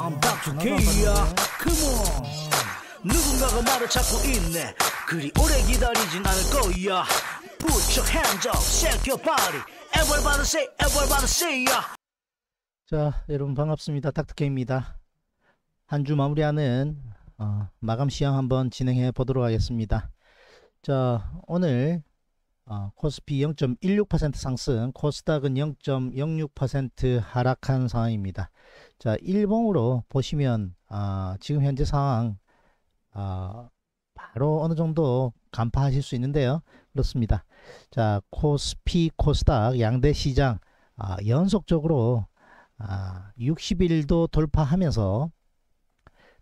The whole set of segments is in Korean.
I'm back to k Come on 누군가가 나를 찾고 있네 그리 오래 기다리진 않을 거야 Put your hands up, shake your body Everybody say, everybody say ya 자 여러분 반갑습니다 닥터케입니다 한주 마무리하는 어, 마감 시험 한번 진행해 보도록 하겠습니다 자 오늘 어, 코스피 0.16% 상승 코스닥은 0.06% 하락한 상황입니다 자, 1봉으로 보시면 아, 지금 현재 상황 아, 바로 어느 정도 간파하실 수 있는데요. 그렇습니다. 자, 코스피, 코스닥 양대 시장 아, 연속적으로 아, 60일도 돌파하면서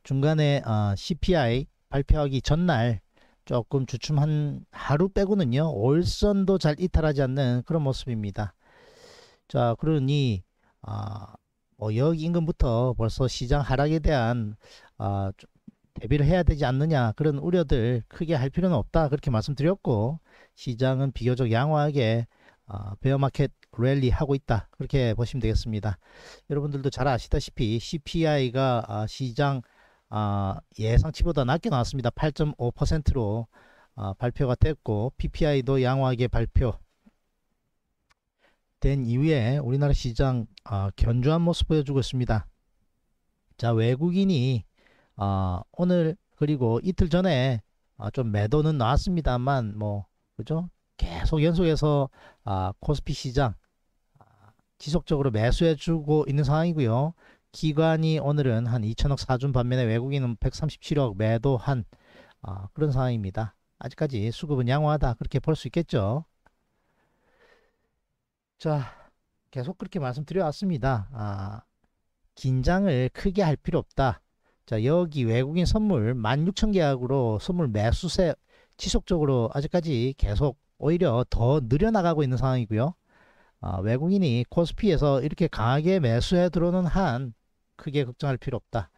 중간에 아, CPI 발표하기 전날 조금 주춤한 하루 빼고는요. 올선도 잘 이탈하지 않는 그런 모습입니다. 자, 그러니 아, 뭐 여기 임금부터 벌써 시장 하락에 대한 어, 대비를 해야 되지 않느냐 그런 우려들 크게 할 필요는 없다 그렇게 말씀드렸고 시장은 비교적 양호하게 어, 베어마켓 랠리 하고 있다 그렇게 보시면 되겠습니다 여러분들도 잘 아시다시피 CPI가 어, 아, 시장 어, 예상치보다 낮게 나왔습니다 8.5%로 어, 발표가 됐고 PPI도 양호하게 발표 된 이후에 우리나라 시장 어, 견조한 모습 보여주고 있습니다. 자 외국인이 어, 오늘 그리고 이틀 전에 어, 좀 매도는 나왔습니다만 뭐 그죠 계속 연속해서 어, 코스피 시장 지속적으로 매수해주고 있는 상황이고요. 기관이 오늘은 한 2천억 사준 반면에 외국인은 137억 매도한 어, 그런 상황입니다. 아직까지 수급은 양호하다 그렇게 볼 수 있겠죠. 자, 계속 그렇게 말씀드려왔습니다. 아, 긴장을 크게 할 필요 없다. 자, 여기 외국인 선물 16,000개약으로 선물 매수세 지속적으로 아직까지 계속 오히려 더늘어나가고 있는 상황이고요. 아, 외국인이 코스피에서 이렇게 강하게 매수해 들어오는 한 크게 걱정할 필요 없다.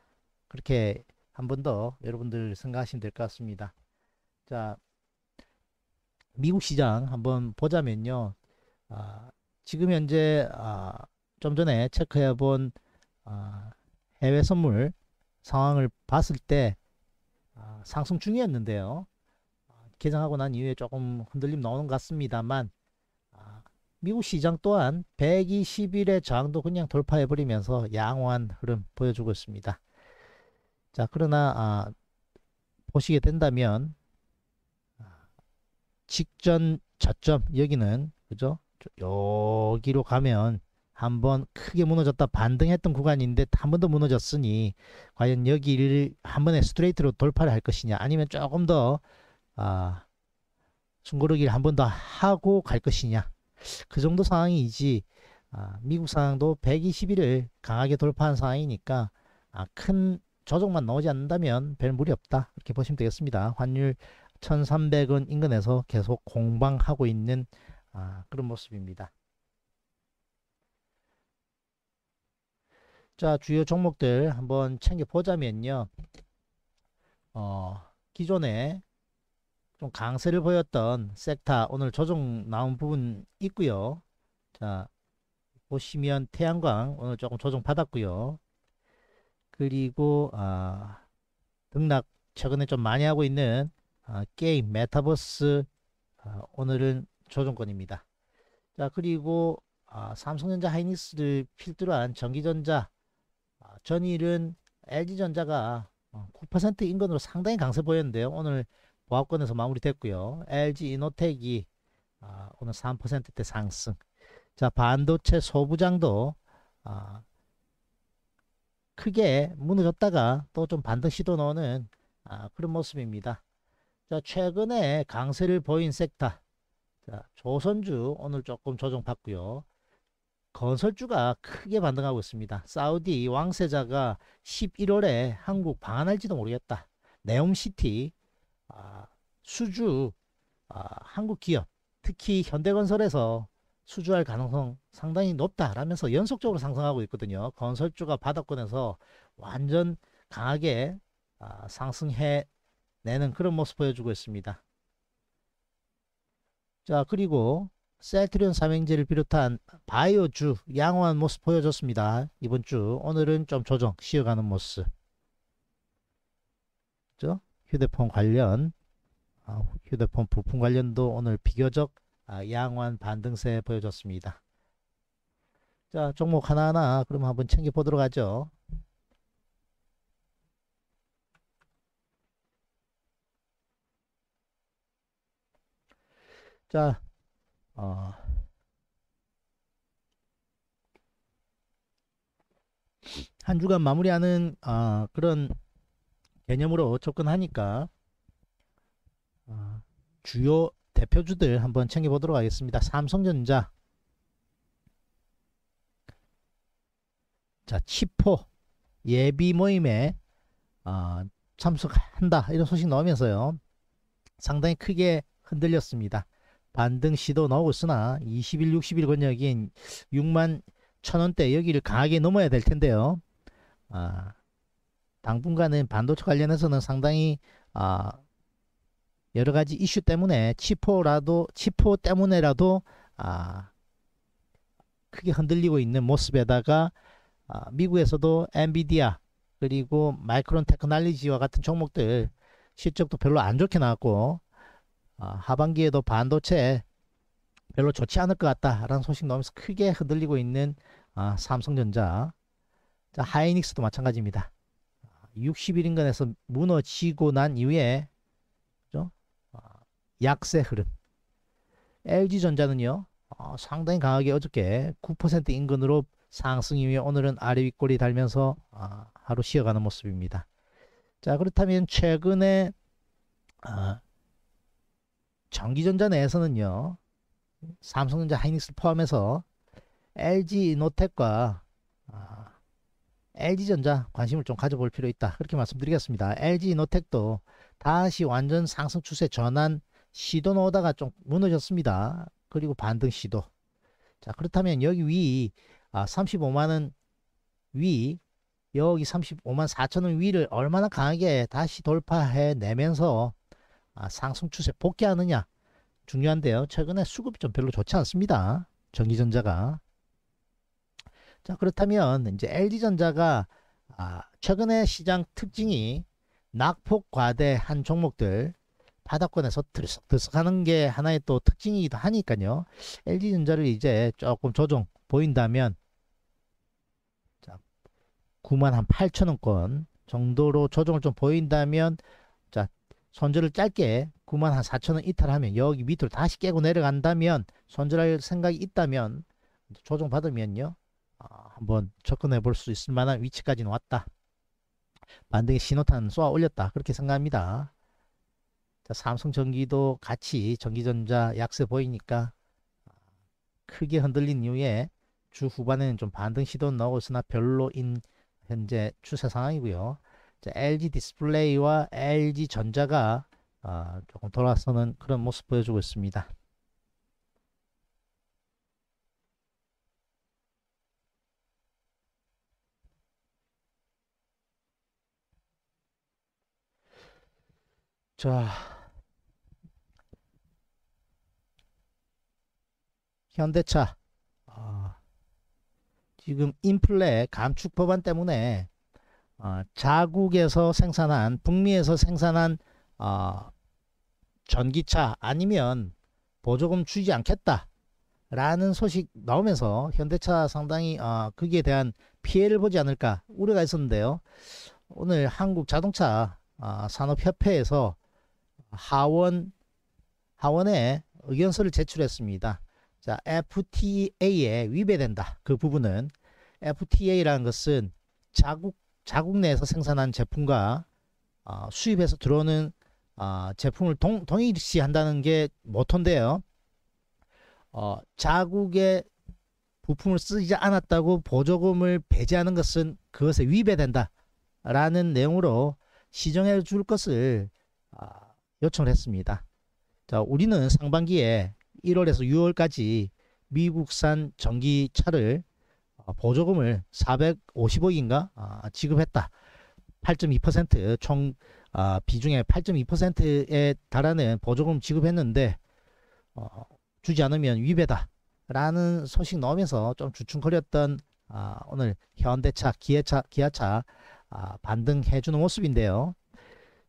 그렇게 한 번 더 여러분들 생각하시면 될 것 같습니다. 자, 미국 시장 한번 보자면요. 아, 지금 현재 아, 좀 전에 체크해 본 아, 해외 선물 상황을 봤을 때 아, 상승 중이었는데요. 아, 개장하고 난 이후에 조금 흔들림 나오는 것 같습니다만 아, 미국 시장 또한 120일의 저항도 그냥 돌파해버리면서 양호한 흐름 보여주고 있습니다. 자 그러나 아, 보시게 된다면 아, 직전 저점 여기는 그죠 여기로 가면 한번 크게 무너졌다 반등했던 구간인데 한 번 더 무너졌으니 과연 여기를 한 번에 스트레이트로 돌파를 할 것이냐 아니면 조금 더 아, 숨고르기를 한 번 더 하고 갈 것이냐 그 정도 상황이지 아, 미국 상황도 120일을 강하게 돌파한 상황이니까 아, 큰 조정만 나오지 않는다면 별 무리 없다 이렇게 보시면 되겠습니다 환율 1300원 인근에서 계속 공방하고 있는 아, 그런 모습입니다. 자, 주요 종목들 한번 챙겨보자면요. 어, 기존에 좀 강세를 보였던 섹터 오늘 조정 나온 부분 있고요. 자, 보시면 태양광 오늘 조금 조정 받았고요. 그리고 아, 등락 최근에 좀 많이 하고 있는 아, 게임 메타버스 아, 오늘은 조정권입니다. 자 그리고 아, 삼성전자 하이닉스를 필두로 한 전기전자 아, 전일은 LG전자가 9%인근으로 어, 상당히 강세 보였는데요. 오늘 보합권에서 마무리됐고요. LG 이노텍이 아, 오늘 3%대 상승. 자 반도체 소부장도 아, 크게 무너졌다가 또 좀 반등 시도 넣는 아, 그런 모습입니다. 자 최근에 강세를 보인 섹터 자, 조선주 오늘 조금 조정받고요. 건설주가 크게 반등하고 있습니다. 사우디 왕세자가 11월에 한국 방한할지도 모르겠다. 네옴시티, 아, 수주, 아, 한국 기업, 특히 현대건설에서 수주할 가능성 상당히 높다라면서 연속적으로 상승하고 있거든요. 건설주가 바닥권에서 완전 강하게 아, 상승해 내는 그런 모습 보여주고 있습니다. 자 그리고 셀트리온 삼행제를 비롯한 바이오주 양호한 모습 보여줬습니다. 이번 주 오늘은 좀 조정 쉬어가는 모습. 죠 휴대폰 관련 아, 휴대폰 부품 관련도 오늘 비교적 아, 양호한 반등세 보여줬습니다. 자 종목 하나하나 그럼 한번 챙겨보도록 하죠. 자, 어, 한 주간 마무리하는 어, 그런 개념으로 접근하니까 어, 주요 대표주들 한번 챙겨보도록 하겠습니다. 삼성전자 자 치포 예비 모임에 어, 참석한다 이런 소식 나오면서요 상당히 크게 흔들렸습니다. 반등 시도 나오고있으나 2일 60일 권역인 6만 천원대 여기를 강하게 넘어야 될 텐데요. 아, 당분간은 반도체 관련해서는 상당히 아, 여러 가지 이슈 때문에 치포라도 치포 때문에라도 아, 크게 흔들리고 있는 모습에다가 아, 미국에서도 엔비디아 그리고 마이크론 테크놀리지와 같은 종목들 실적도 별로 안 좋게 나왔고 아, 하반기에도 반도체 별로 좋지 않을 것 같다라는 소식 나오면서 크게 흔들리고 있는 아, 삼성전자 자, 하이닉스도 마찬가지입니다. 60일 인근에서 무너지고 난 이후에 그죠? 아, 약세 흐름 LG전자는요 어, 상당히 강하게 어저께 9% 인근으로 상승 이후에 오늘은 아래 윗골이 달면서 어, 하루 쉬어가는 모습입니다. 자 그렇다면 최근에 어, 전기전자 내에서는요. 삼성전자 하이닉스를 포함해서 LG 노텍과 LG전자 아, 관심을 좀 가져볼 필요 있다. 그렇게 말씀드리겠습니다. LG 노텍도 다시 완전 상승 추세 전환 시도 넣오다가좀 무너졌습니다. 그리고 반등 시도. 자, 그렇다면 여기 위 아, 35만원 위 여기 35만 4천원 위를 얼마나 강하게 다시 돌파해 내면서 아, 상승 추세 복귀하느냐 중요한데요. 최근에 수급이 좀 별로 좋지 않습니다. 전기전자가 자 그렇다면 이제 LG전자가 아, 최근에 시장 특징이 낙폭 과대한 종목들 바닥권에서 들썩들썩하는 게 하나의 또 특징이기도 하니까요. LG전자를 이제 조금 조정 보인다면 자, 9만 8천 원권 정도로 조정을 좀 보인다면 손절을 짧게 9만 한 4천원 이탈하면 여기 밑으로 다시 깨고 내려간다면 손절할 생각이 있다면 조정받으면요 아, 한번 접근해 볼 수 있을 만한 위치까지는 왔다 반등의 신호탄 쏘아 올렸다 그렇게 생각합니다 자, 삼성전기도 같이 전기전자 약세 보이니까 크게 흔들린 이후에 주 후반에는 좀 반등 시도 나오고 있으나 별로인 현재 추세 상황이고요 LG 디스플레이와 LG 전자가 어, 조금 돌아서는 그런 모습 보여주고 있습니다. 자, 현대차. 어, 지금 인플레 감축 법안 때문에 어, 자국에서 생산한 북미에서 생산한 어, 전기차 아니면 보조금 주지 않겠다 라는 소식 나오면서 현대차 상당히 어, 거기에 대한 피해를 보지 않을까 우려가 있었는데요. 오늘 한국 자동차 어, 산업협회에서 하원 하원에 의견서를 제출했습니다. 자, FTA에 위배된다. 그 부분은 FTA라는 것은 자국 자국 내에서 생산한 제품과 어, 수입해서 들어오는 어, 제품을 동, 동일시한다는 게 모토인데요. 어, 자국의 부품을 쓰지 않았다고 보조금을 배제하는 것은 그것에 위배된다라는 내용으로 시정해 줄 것을 어, 요청을 했습니다. 자, 우리는 상반기에 1월에서 6월까지 미국산 전기차를 어, 보조금을 450억인가 아, 지급했다. 8.2%총 아, 비중의 8.2%에 달하는 보조금 지급했는데 어, 주지 않으면 위배다. 라는 소식 넣으면서좀 주춤거렸던 아, 오늘 현대차, 기아차, 기아차 아, 반등해주는 모습인데요.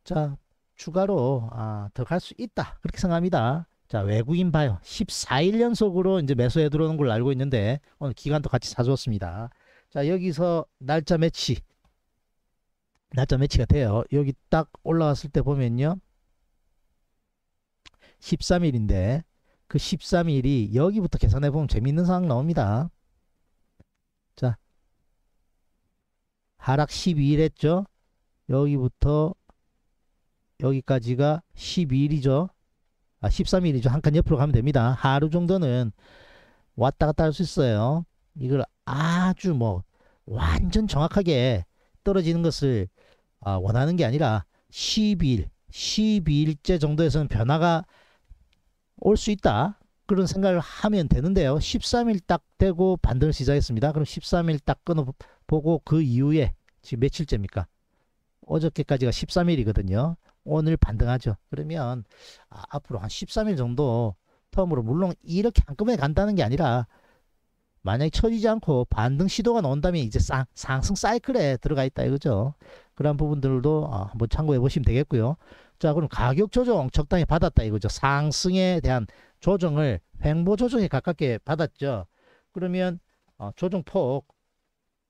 자, 추가로 아, 더 갈 수 있다. 그렇게 생각합니다. 자, 외국인 바이어 14일 연속으로 이제 매수에 들어오는 걸로 알고 있는데 오늘 기간도 같이 사주었습니다. 자, 여기서 날짜 매치 날짜 매치가 돼요. 여기 딱 올라왔을 때 보면요. 13일인데 그 13일이 여기부터 계산해 보면 재밌는 상황 나옵니다. 자. 하락 12일 했죠? 여기부터 여기까지가 12일이죠. 아, 1 3일이죠한 칸 옆으로 가면 됩니다. 하루 정도는 왔다 갔다 할 수 있어요. 이걸 아주 뭐 완전 정확하게 떨어지는 것을 아, 원하는 게 아니라 12일, 12일째 정도에서는 변화가 올 수 있다. 그런 생각을 하면 되는데요. 13일 딱 되고 반등을 시작했습니다. 그럼 13일 딱 끊어보고 그 이후에 지금 며칠째입니까? 어저께까지가 13일이거든요. 오늘 반등하죠. 그러면 아, 앞으로 한 13일 정도 텀으로 물론 이렇게 한꺼번에 간다는 게 아니라 만약에 처지지 않고 반등 시도가 나온다면 이제 상, 상승 사이클에 들어가 있다 이거죠. 그런 부분들도 아, 한번 참고해 보시면 되겠고요. 자 그럼 가격 조정 적당히 받았다 이거죠. 상승에 대한 조정을 횡보 조정에 가깝게 받았죠. 그러면 어, 조정폭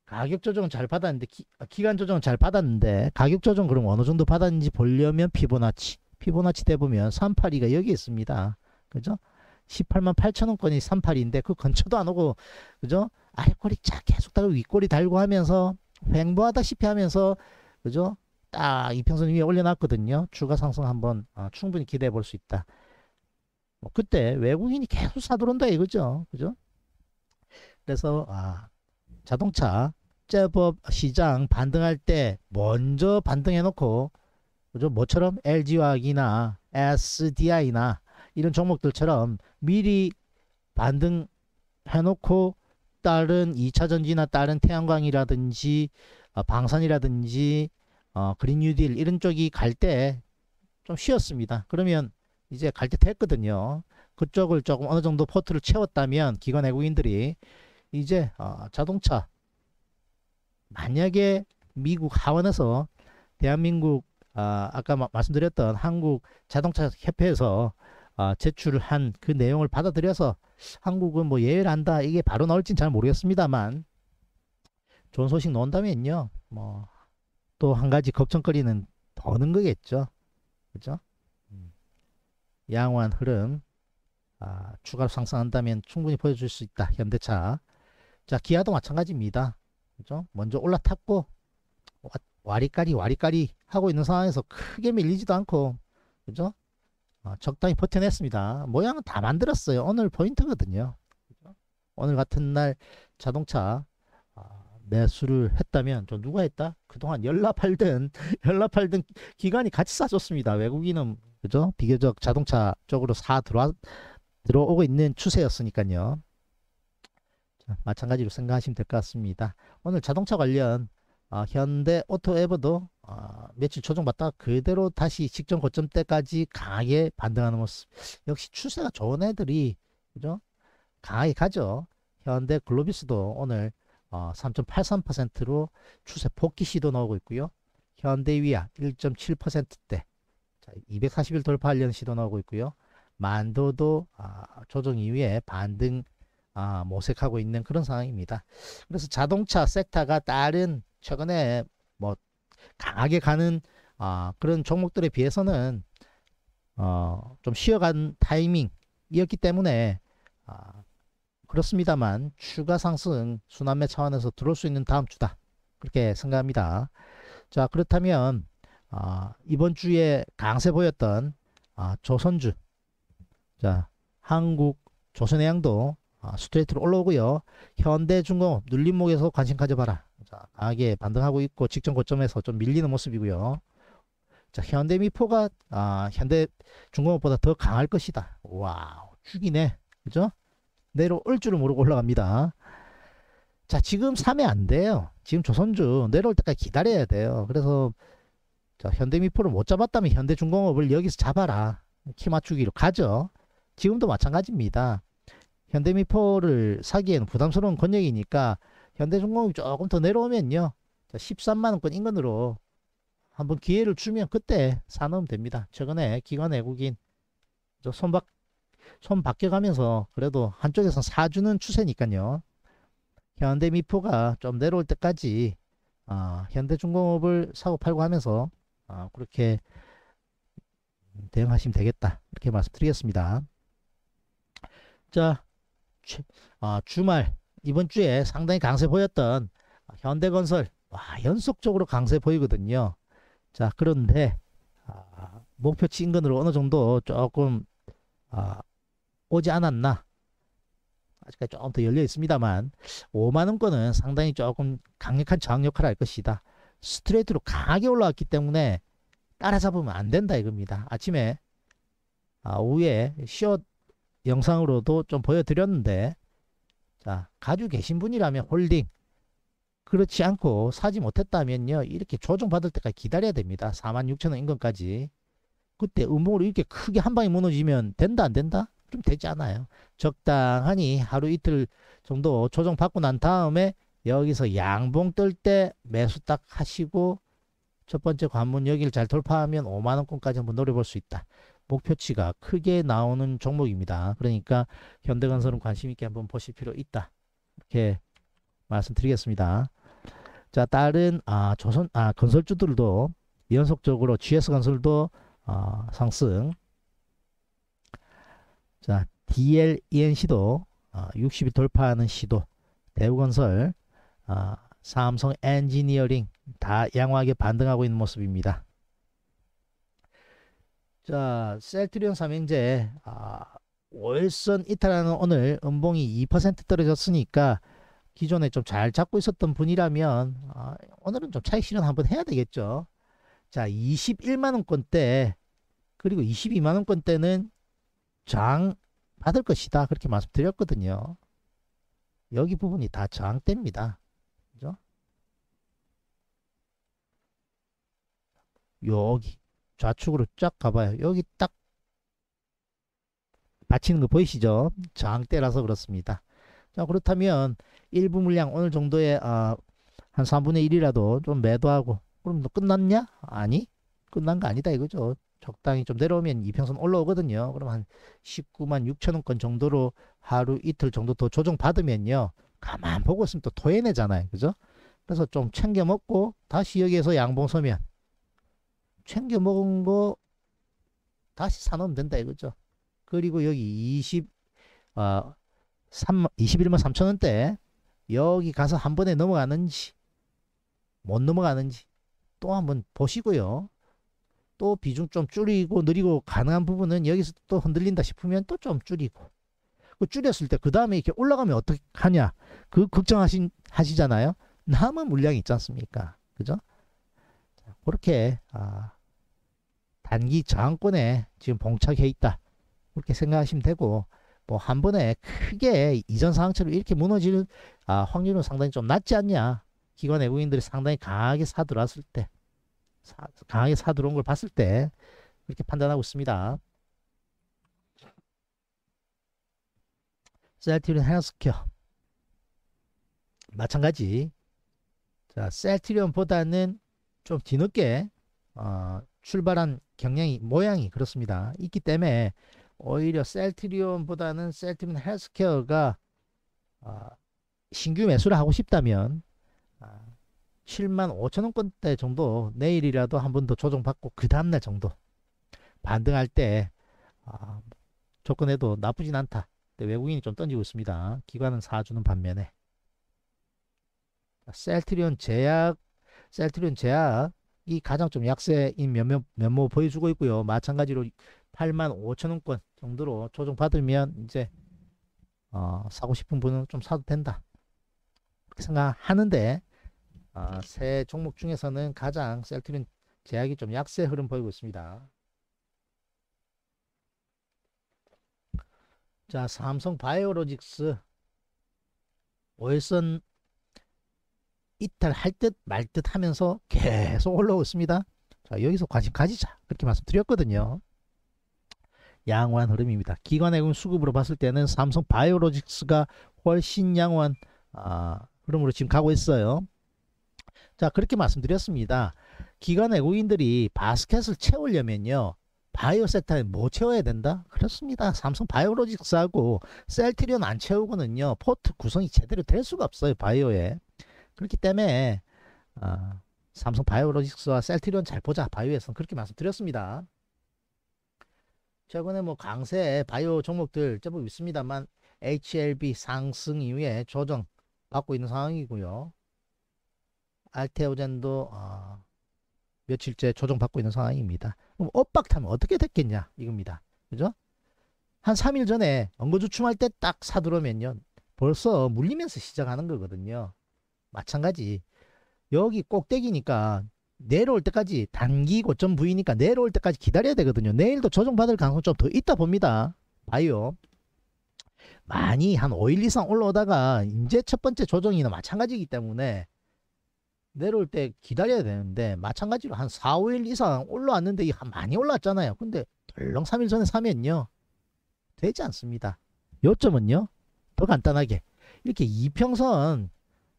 가격 조정은 잘 받았는데 기, 아, 기간 조정은 잘 받았는데 가격 조정 그럼 어느 정도 받았는지 보려면 피보나치 피보나치 대보면 382가 여기 있습니다 그죠 18만 8천원권이 382인데 그 근처도 안 오고 그죠 아래꼬리 쫙 계속 달고 윗꼬리 달고 하면서 횡보하다시피 하면서 그죠 딱 이평선 위에 올려놨거든요 추가 상승 한번 어, 충분히 기대해 볼 수 있다 뭐 그때 외국인이 계속 사들어온다 이거죠 그죠 그래서 아 자동차 제법 시장 반등할 때 먼저 반등해놓고 그죠? 뭐처럼 LG화학이나 SDI나 이런 종목들처럼 미리 반등해놓고 다른 2차전지나 다른 태양광이라든지 어, 방산이라든지 어, 그린 뉴딜 이런 쪽이 갈 때 좀 쉬었습니다. 그러면 이제 갈 때 됐거든요. 그쪽을 조금 어느 정도 포트를 채웠다면 기관 외국인들이 이제 어, 자동차 만약에 미국 하원에서 대한민국 어, 아까 마, 말씀드렸던 한국 자동차 협회에서 어, 아, 제출한 그 내용을 받아들여서 한국은 뭐 예외를 한다 이게 바로 나올진 잘 모르겠습니다만 좋은 소식 나온다면요 뭐 또 한 가지 걱정거리는 더는 거겠죠 그죠 양호한 흐름 아, 추가로 상승한다면 충분히 보여줄 수 있다 현대차 자 기아도 마찬가지입니다 그죠 먼저 올라탔고 와리까리 와리까리 하고 있는 상황에서 크게 밀리지도 않고 그죠 어, 적당히 버텨냈습니다 모양은 다 만들었어요 오늘 포인트거든요 그죠? 오늘 같은 날 자동차 아, 매수를 했다면 저 누가 했다 그동안 연락팔든 열납팔든 기간이 같이 싸줬습니다 외국인은 그죠 비교적 자동차 쪽으로 사 들어와 들어오고 있는 추세였으니까요 자, 마찬가지로 생각하시면 될 것 같습니다. 오늘 자동차 관련 어, 현대 오토 앱버도 어, 아, 며칠 조정받다가 그대로 다시 직전 고점대까지 강하게 반등하는 모습. 역시 추세가 좋은 애들이 그죠? 강하게 가죠. 현대 글로비스도 오늘 어, 3.83%로 추세 복귀 시도 나오고 있고요. 현대위아 1.7%대 240일 돌파하려는 시도 나오고 있고요. 만도도 아, 조정 이후에 반등 아, 모색하고 있는 그런 상황입니다. 그래서 자동차 섹터가 다른 최근에 뭐 강하게 가는 아, 그런 종목들에 비해서는 어, 좀 쉬어간 타이밍이었기 때문에 아, 그렇습니다만 추가 상승 순환매 차원에서 들어올 수 있는 다음 주다 그렇게 생각합니다. 자 그렇다면 아, 이번 주에 강세 보였던 아, 조선주 자 한국 조선해양도 아, 스트레이트로 올라오고요. 현대중공업 눌림목에서 관심 가져봐라. 자, 강하게 반등하고 있고 직전 고점에서 좀 밀리는 모습이고요. 자, 현대미포가 아, 현대중공업보다 더 강할 것이다. 와우, 죽이네. 그죠? 내려올 줄을 모르고 올라갑니다. 자, 지금 3회 안 돼요. 지금 조선주 내려올 때까지 기다려야 돼요. 그래서 자, 현대미포를 못 잡았다면 현대중공업을 여기서 잡아라. 키 맞추기로 가죠. 지금도 마찬가지입니다. 현대미포를 사기에는 부담스러운 권역이니까 현대중공업이 조금 더 내려오면요. 13만원권 인근으로 한번 기회를 주면 그때 사놓으면 됩니다. 최근에 기관 외국인 손박, 손 바뀌어가면서 그래도 한쪽에선 사주는 추세니까요. 현대미포가 좀 내려올 때까지 어, 현대중공업을 사고 팔고 하면서 어, 그렇게 대응하시면 되겠다. 이렇게 말씀드리겠습니다. 자, 주, 어, 아, 주말 이번 주에 상당히 강세 보였던 현대건설 와, 연속적으로 강세 보이거든요. 자 그런데 아, 목표치 인근으로 어느 정도 조금 아, 오지 않았나 아직까지 조금 더 열려 있습니다만 5만원권은 상당히 조금 강력한 저항 역할을 할 것이다. 스트레이트로 강하게 올라왔기 때문에 따라잡으면 안 된다 이겁니다. 아침에 아, 오후에 쉬어 영상으로도 좀 보여드렸는데 자 가지고 계신 분이라면 홀딩 그렇지 않고 사지 못했다면요 이렇게 조정받을 때까지 기다려야 됩니다 46,000원 인건까지 그때 음봉으로 이렇게 크게 한 방에 무너지면 된다 안 된다? 좀 되지 않아요 적당하니 하루 이틀 정도 조정받고 난 다음에 여기서 양봉 뜰 때 매수 딱 하시고 첫 번째 관문 여기를 잘 돌파하면 5만원권까지 한번 노려볼 수 있다 목표치가 크게 나오는 종목입니다. 그러니까 현대건설은 관심 있게 한번 보실 필요 있다. 이렇게 말씀드리겠습니다. 자, 다른 아, 조선 아, 건설주들도 연속적으로 GS 건설도 어, 상승. 자, DLENC도 어, 60이 돌파하는 시도. 대우건설, 어, 삼성 엔지니어링 다 양호하게 반등하고 있는 모습입니다. 자, 셀트리온 삼행제 아, 월선 이탈하는 오늘 음봉이 2% 떨어졌으니까 기존에 좀 잘 잡고 있었던 분이라면 아, 오늘은 좀 차익 실현 한번 해야 되겠죠. 자, 21만원권대 그리고 22만원권대는 장 받을 것이다 그렇게 말씀드렸거든요. 여기 부분이 다 저항대입니다. 그죠? 여기 좌측으로 쫙 가봐요. 여기 딱 받치는 거 보이시죠? 저항대라서 그렇습니다. 자 그렇다면 일부 물량 오늘 정도에 아, 한 3분의 1이라도 좀 매도하고 그럼 너 끝났냐? 아니 끝난 거 아니다 이거죠. 적당히 좀 내려오면 이평선 올라오거든요. 그럼 한 19만 6천원권 정도로 하루 이틀 정도 더 조정받으면요. 가만 보고 있으면 또 토해내잖아요. 그죠? 그래서 좀 챙겨 먹고 다시 여기에서 양봉 서면 챙겨 먹은 거 다시 사놓으면 된다 이거죠. 그리고 여기 20, 어, 3, 21만 3천원대 여기 가서 한 번에 넘어가는지 못 넘어가는지 또 한번 보시고요. 또 비중 좀 줄이고 느리고 가능한 부분은 여기서 또 흔들린다 싶으면 또 좀 줄이고 그 줄였을 때 그 다음에 이렇게 올라가면 어떻게 하냐 그 걱정하신 하시잖아요 남은 물량이 있지 않습니까 그죠 그렇게 아, 단기 저항권에 지금 봉착해 있다. 그렇게 생각하시면 되고 뭐 한 번에 크게 이전 상황처럼 이렇게 무너질 아, 확률은 상당히 좀 낮지 않냐. 기관 외국인들이 상당히 강하게 사들어왔을 때 사, 강하게 사들어온 걸 봤을 때 그렇게 판단하고 있습니다. 셀트리온 헤어스퀘어 마찬가지 자 셀트리온보다는 좀 뒤늦게 어, 출발한 경향이 모양이 그렇습니다. 있기 때문에 오히려 셀트리온보다는 셀트리온 헬스케어가 어, 신규 매수를 하고 싶다면 7만 아, 5천원권대 정도 내일이라도 한 번 더 조정받고 그 다음날 정도 반등할 때 어, 조건에도 나쁘진 않다. 외국인이 좀 던지고 있습니다. 기관은 사주는 반면에 셀트리온 제약 셀트리온 제약이 가장 좀 약세인 면모, 면모 보여주고 있고요. 마찬가지로 8만 5천 원권 정도로 조정 받으면 이제 어, 사고 싶은 분은 좀 사도 된다. 그렇게 생각하는데 어, 세 종목 중에서는 가장 셀트리온 제약이 좀 약세 흐름 보이고 있습니다. 자, 삼성 바이오로직스 월선 이탈할 듯 말 듯 하면서 계속 올라오습니다 자, 여기서 관심 가지자. 그렇게 말씀드렸거든요. 양호한 흐름입니다. 기관외국인 음 수급으로 봤을 때는 삼성 바이오로직스가 훨씬 양호한 아, 흐름으로 지금 가고 있어요. 자, 그렇게 말씀드렸습니다. 기관 외국인들이 바스켓을 채우려면요. 바이오 세타에뭐 채워야 된다? 그렇습니다. 삼성 바이오로직스하고 셀트리온 안 채우고는요. 포트 구성이 제대로 될 수가 없어요. 바이오에. 그렇기 때문에 어, 삼성 바이오로직스와 셀트리온 잘 보자 바이오에서는 그렇게 말씀드렸습니다. 최근에 뭐 강세 바이오 종목들 제법 있습니다만 HLB 상승 이후에 조정 받고 있는 상황이고요. 알테오젠도 어, 며칠째 조정받고 있는 상황입니다. 그럼 엇박 타면 어떻게 됐겠냐 이겁니다. 그죠? 한 3일 전에 엉거주춤할 때 딱 사들어오면요. 벌써 물리면서 시작하는 거거든요. 마찬가지. 여기 꼭대기니까 내려올 때까지 단기 고점 부위니까 내려올 때까지 기다려야 되거든요. 내일도 조정받을 가능성이 좀더 있다 봅니다. 봐요. 많이 한 5일 이상 올라오다가 이제 첫 번째 조정이나 마찬가지이기 때문에 내려올 때 기다려야 되는데 마찬가지로 한 4, 5일 이상 올라왔는데 많이 올라왔잖아요 근데 덜렁 3일 전에 사면요. 되지 않습니다. 요점은요. 더 간단하게 이렇게 이평선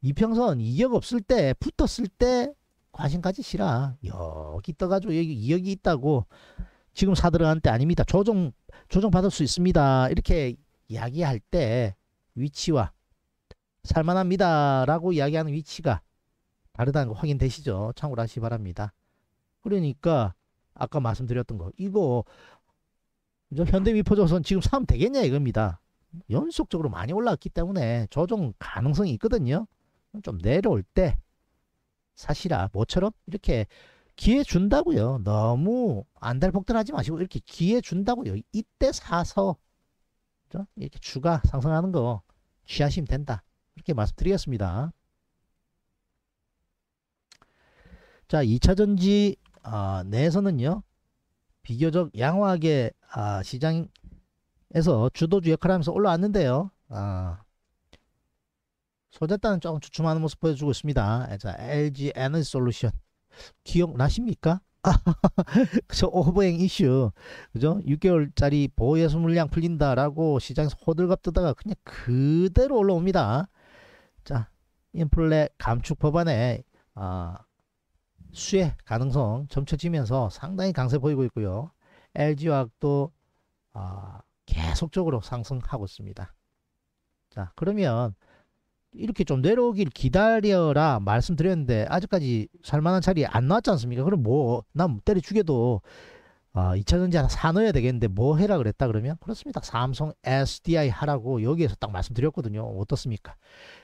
이평선 2억 없을 때 붙었을 때 과신까지 실라 여기 떠가지고 여기 2억이 있다고 지금 사들어간 때 아닙니다. 조정 조정 받을 수 있습니다. 이렇게 이야기할 때 위치와 살만합니다라고 이야기하는 위치가 다르다는 거 확인되시죠? 참고로 하시기 바랍니다. 그러니까 아까 말씀드렸던 거 이거 현대미포조선 지금 사면 되겠냐 이겁니다. 연속적으로 많이 올라왔기 때문에 조정 가능성이 있거든요. 좀 내려올 때 사실아 뭐처럼 이렇게 기회 준다고요. 너무 안달복달하지 마시고 이렇게 기회 준다고요. 이때 사서 이렇게 주가 상승하는 거 취하시면 된다. 이렇게 말씀드리겠습니다. 자, 2차전지 아, 내에서는요. 비교적 양호하게 아, 시장에서 주도주 역할을 하면서 올라왔는데요. 아, 소재단은 조금 주춤하는 모습 보여주고 있습니다. 예, 자, LG 에너지 솔루션. 기억나십니까? 그죠 오버행 이슈 그죠 6개월짜리 보호예수 물량 풀린다라고 시장에서 호들갑 뜨다가 그냥 그대로 올라옵니다 자 인플레 감축 법안에 아, 수혜 가능성 점쳐지면서 상당히 강세 보이고 있고요 LG화학도 아, 계속적으로 상승하고 있습니다 자 그러면 이렇게 좀 내려오길 기다려라 말씀드렸는데 아직까지 살만한 자리 안 나왔지 않습니까? 그럼 뭐난 때려 죽여도 어, 2차전지 하나 사놓어야 되겠는데 뭐 해라 그랬다 그러면 그렇습니다. 삼성 SDI 하라고 여기에서 딱 말씀드렸거든요. 어떻습니까?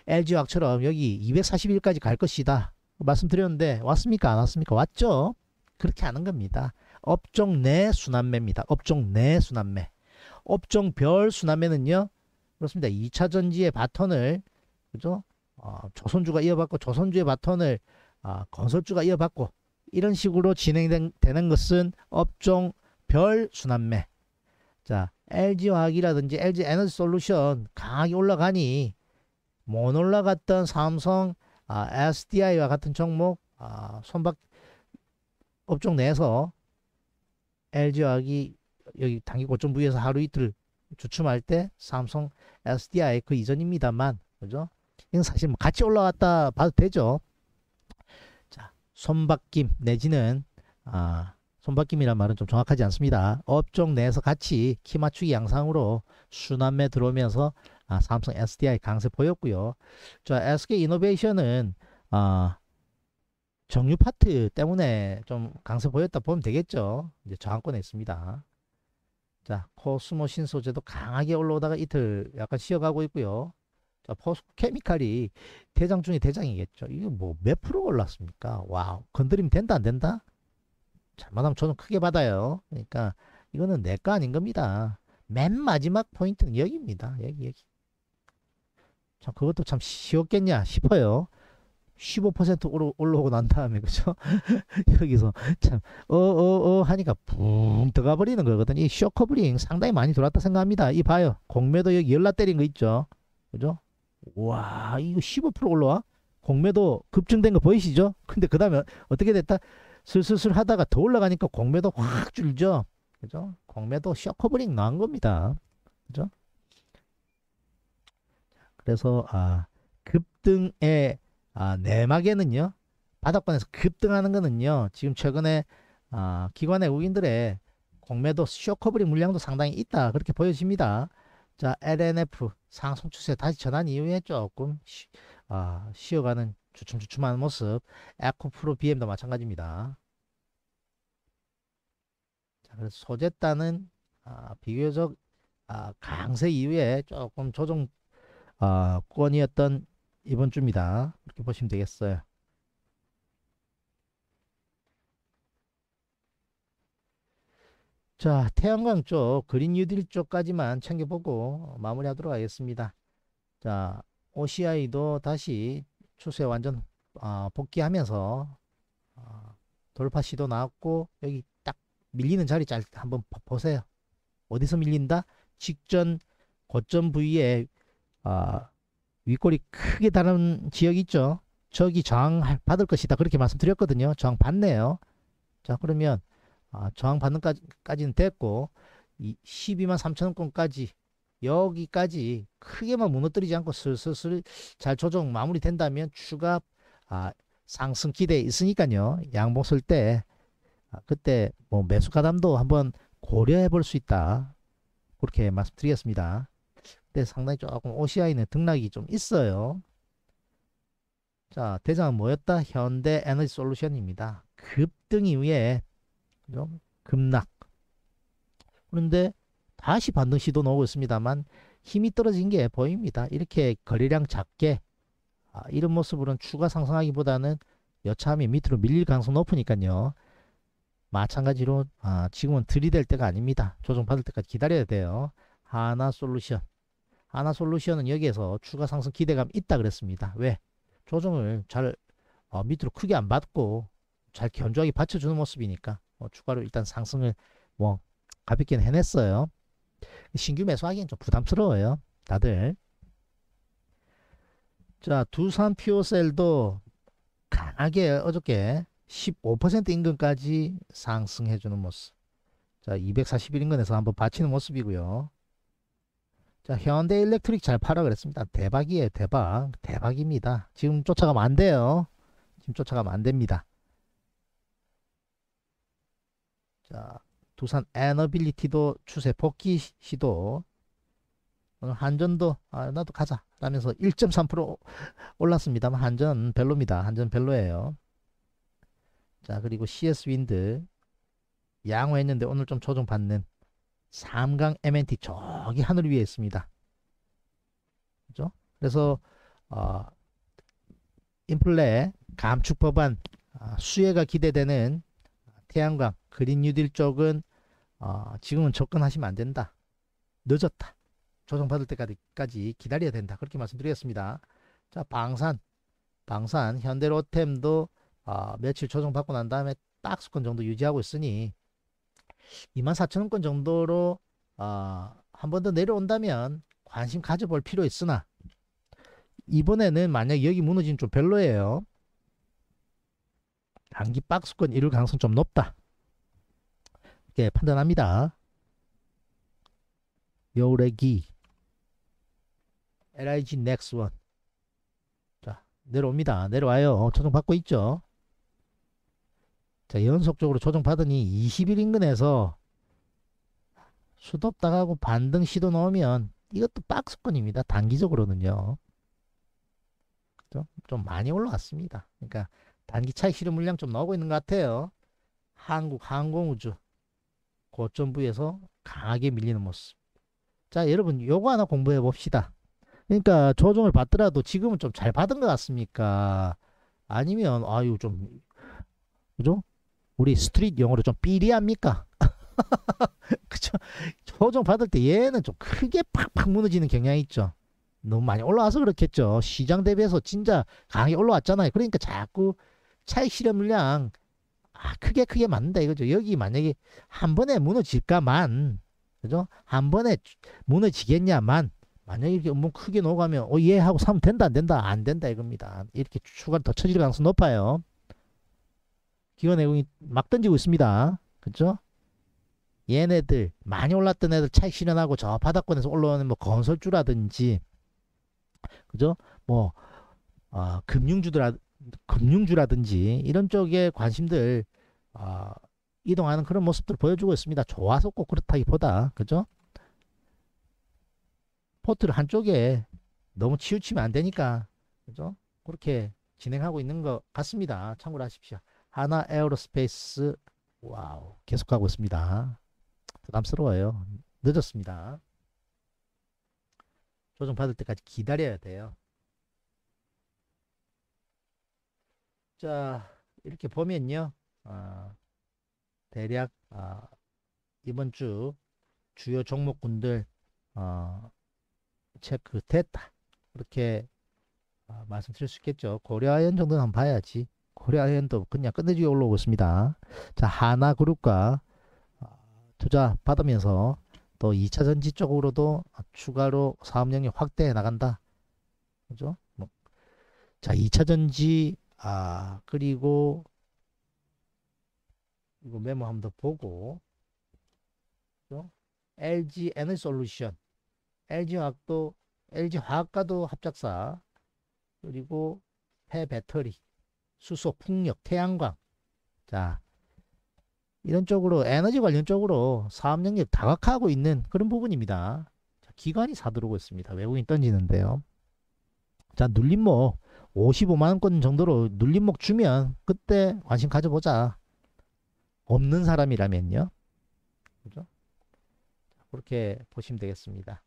LG화학처럼 여기 2 4 0일까지갈 것이다 말씀드렸는데 왔습니까? 안 왔습니까? 왔죠? 그렇게 하는 겁니다. 업종 내 순환매입니다. 업종 내 순환매. 업종별 순환매는요. 그렇습니다. 2차전지의 바톤을 그죠? 어, 조선주가 이어받고 조선주의 바톤을 어, 아, 건설주가 이어받고 이런 식으로 진행되는 것은 업종별 순환매. 자, LG화학이라든지 LG에너지솔루션 강하게 올라가니 못 올라갔던 삼성 아, SDI와 같은 종목 아, 손박 업종 내에서 LG화학이 여기 단기 고점 부위에서 하루 이틀 주춤할 때 삼성 SDI 그 이전입니다만 그죠? 이건 사실 뭐 같이 올라갔다 봐도 되죠. 자, 손바뀜 내지는 아, 손바뀜이란 말은 좀 정확하지 않습니다. 업종 내에서 같이 키 맞추기 양상으로 순환매 들어오면서 아, 삼성 SDI 강세 보였고요. 자, SK 이노베이션은 아, 정유 파트 때문에 좀 강세 보였다 보면 되겠죠. 이제 저항권에 있습니다. 자, 코스모 신소재도 강하게 올라오다가 이틀 약간 쉬어가고 있고요. 자, 포스케미칼이 대장 중에 대장이겠죠. 이게뭐 몇 프로 올랐습니까? 와, 우 건드리면 된다 안 된다? 잘못하면 저는 크게 받아요. 그러니까 이거는 내 거 아닌 겁니다. 맨 마지막 포인트는 여기입니다. 여기 여기. 참 그것도 참 쉬웠겠냐 싶어요. 15% 올라오고 난 다음에 그죠? 여기서 참 어 어어 어, 어 하니까 붕 들어가 버리는 거거든요. 이 쇼커브링 상당히 많이 돌았다 생각합니다. 이 봐요. 공매도 여기 열라 때린 거 있죠? 그죠? 와 이거 15% 올라와 공매도 급증된 거 보이시죠 근데 그 다음에 어떻게 됐다 슬슬슬 하다가 더 올라가니까 공매도 확 줄죠 그죠 공매도 쇼커버링 나온 겁니다 그죠 그래서 아 급등의 아, 내막에는요 바닥권에서 급등하는 거는요 지금 최근에 아, 기관의 우인들의 공매도 쇼커버링 물량도 상당히 있다 그렇게 보여집니다 자, LNF 상승 추세 다시 전환 이후에 조금 쉬, 어, 쉬어가는 주춤주춤한 모습. 에코프로 BM도 마찬가지입니다. 자, 그래서 소재단은 아, 비교적 아, 강세 이후에 조금 조정권이었던 아, 이번 주입니다. 이렇게 보시면 되겠어요. 자, 태양광 쪽, 그린 뉴딜 쪽까지만 챙겨보고 마무리하도록 하겠습니다. 자, OCI도 다시 추세 완전 아, 복귀하면서 아, 돌파 시도 나왔고 여기 딱 밀리는 자리 잘 한번 보세요. 어디서 밀린다? 직전 고점 부위에 아, 윗골이 크게 다른 지역 있죠. 저기 저항 받을 것이다. 그렇게 말씀드렸거든요. 저항 받네요. 자, 그러면 아, 저항받는까지는 됐고 12만 3천원권까지 여기까지 크게만 무너뜨리지 않고 슬슬슬 잘 조정 마무리된다면 추가 아, 상승 기대 있으니까요. 양봉 쓸때 아, 그때 뭐 매수 가담도 한번 고려해 볼 수 있다. 그렇게 말씀드리겠습니다. 근데 상당히 조금 OCI는 등락이 좀 있어요. 자, 대장은 뭐였다? 현대 에너지 솔루션입니다. 급등 이후에 급락. 그런데 다시 반등 시도 나오고 있습니다만 힘이 떨어진 게 보입니다. 이렇게 거래량 작게 아, 이런 모습으로는 추가 상승하기보다는 여차하면 밑으로 밀릴 가능성 높으니까요. 마찬가지로 아, 지금은 들이댈 때가 아닙니다. 조정받을 때까지 기다려야 돼요. 하나 솔루션. 하나 솔루션은 여기에서 추가 상승 기대감 있다 그랬습니다. 왜? 조정을 잘 어, 밑으로 크게 안 받고 잘 견조하게 받쳐주는 모습이니까. 어, 추가로 일단 상승을 뭐 가볍게 는 해냈어요. 신규 매수하기엔 좀 부담스러워요. 다들. 자, 두산 퓨어셀도 강하게 어저께 15% 인근까지 상승해주는 모습. 자, 241 인근에서 한번 받치는 모습이고요. 자, 현대 일렉트릭 잘 팔아 그랬습니다. 대박이에요, 대박. 대박입니다. 지금 쫓아가면 안 돼요. 지금 쫓아가면 안 됩니다. 자, 두산 에너빌리티도 추세 복귀 시도 오늘 한전도 아, 나도 가자 라면서 1.3% 올랐습니다만 한전 별로입니다. 한전 별로예요. 자 그리고 CS 윈드 양호했는데 오늘 좀 조정받는 삼강 MNT 저기 하늘 위에 있습니다. 그죠? 그래서 어, 인플레 감축 법안 아, 수혜가 기대되는 태양광 그린 뉴딜 쪽은 어, 지금은 접근하시면 안 된다. 늦었다. 조정받을 때까지 기다려야 된다. 그렇게 말씀드리겠습니다. 자, 방산. 방산, 현대로템도 어, 며칠 조정받고 난 다음에 딱 수권 정도 유지하고 있으니 24,000원권 정도로 어, 한번 더 내려온다면 관심 가져볼 필요 있으나 이번에는 만약 여기 무너지면 좀 별로예요. 단기 박스권 이룰 가능성 좀 높다. 이렇게 판단합니다. 여울의 기 LIG next one 자 내려옵니다. 내려와요. 조정받고 있죠. 자 연속적으로 조정받으니 20일 인근에서 수도없다가고 반등 시도 넣으면 이것도 박스권입니다. 단기적으로는요. 좀, 좀 많이 올라왔습니다. 그러니까 단기 차익 실현 물량 좀 나오고 있는 것 같아요. 한국 항공우주 고점 부에서 강하게 밀리는 모습. 자, 여러분 요거 하나 공부해 봅시다. 그러니까 조정을 받더라도 지금은 좀 잘 받은 것 같습니까? 아니면 아유 좀 그죠? 우리 스트릿 용어로 좀 삐리합니까? 그쵸 조정 받을 때 얘는 좀 크게 팍팍 무너지는 경향이 있죠. 너무 많이 올라와서 그렇겠죠. 시장 대비해서 진짜 강하게 올라왔잖아요. 그러니까 자꾸 차익 실현 물량 아, 크게 크게 맞는다 이거죠. 여기 만약에 한 번에 무너질까만, 그죠? 한 번에 무너지겠냐만, 만약에 이렇게 음봉 뭐 크게 녹으면, 어, 예 하고 사면 된다, 안 된다, 안 된다 이겁니다. 이렇게 추가로 더 쳐질 가능성 높아요. 기관 내용이 막 던지고 있습니다. 그죠? 얘네들, 많이 올랐던 애들 차익 실현하고 저 바닥권에서 올라오는 뭐 건설주라든지, 그죠? 뭐, 어, 금융주들, 금융주라든지 이런 쪽에 관심들 어, 이동하는 그런 모습들을 보여주고 있습니다. 좋아서 꼭 그렇다기보다 그죠? 포트를 한쪽에 너무 치우치면 안 되니까 그죠? 그렇게 진행하고 있는 것 같습니다. 참고를 하십시오. 하나 에어로스페이스 와우 계속하고 있습니다. 부담스러워요. 늦었습니다. 조정 받을 때까지 기다려야 돼요. 자, 이렇게 보면요. 어, 대략 어, 이번 주 주요 종목군들 어, 체크됐다. 그렇게 어, 아, 말씀드릴 수 있겠죠. 고려아연 정도는 한번 봐야지. 고려아연도 그냥 끝내주게 올라오고 있습니다. 자, 하나그룹과 투자 받으면서 또 2차전지 쪽으로도 추가로 사업 영이 확대해 나간다. 그죠? 뭐. 자, 2차전지 아 그리고 이거 메모 한번 더 보고 LG 에너지 솔루션 LG 화학도 LG 화학과도 합작사 그리고 폐 배터리 수소 풍력 태양광 자 이런 쪽으로 에너지 관련 쪽으로 사업 영역 다각화하고 있는 그런 부분입니다. 자, 기관이 사들어오고 있습니다. 외국인 던지는데요. 자 눌림목 55만원 권 정도로 눌림목 주면 그때 관심 가져보자. 없는 사람이라면요. 그죠? 그렇게 보시면 되겠습니다.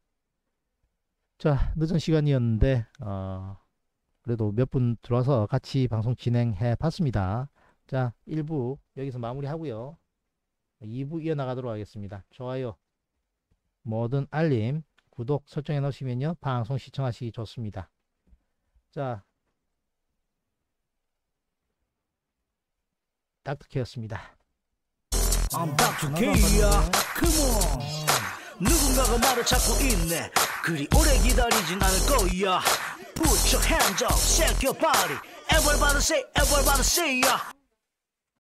자, 늦은 시간이었는데, 어, 그래도 몇 분 들어와서 같이 방송 진행해 봤습니다. 자, 1부 여기서 마무리 하고요. 2부 이어나가도록 하겠습니다. 좋아요, 뭐든 알림, 구독 설정해 놓으시면요. 방송 시청하시기 좋습니다. 자, 닥터케였습니다. I'm Dr. K야. Come on. 누군가가 말을 찾고 있네. 그리 오래 기다리진 않을 거야. Put your hands up, shake your body. Everybody say, everybody say, yeah.